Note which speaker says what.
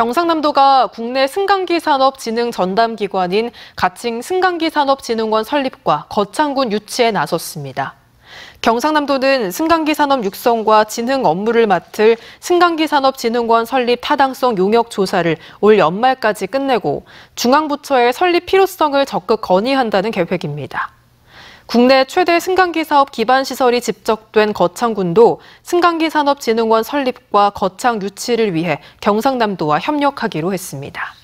Speaker 1: 경상남도가 국내 승강기 산업 진흥 전담 기관인 가칭 승강기 산업진흥원 설립과 거창군 유치에 나섰습니다. 경상남도는 승강기 산업 육성과 진흥 업무를 맡을 승강기 산업진흥원 설립 타당성 용역 조사를 올 연말까지 끝내고 중앙부처에 설립 필요성을 적극 건의한다는 계획입니다. 국내 최대 승강기 사업 기반 시설이 집적된 거창군도 승강기 산업진흥원 설립과 거창 유치를 위해 경상남도와 협력하기로 했습니다.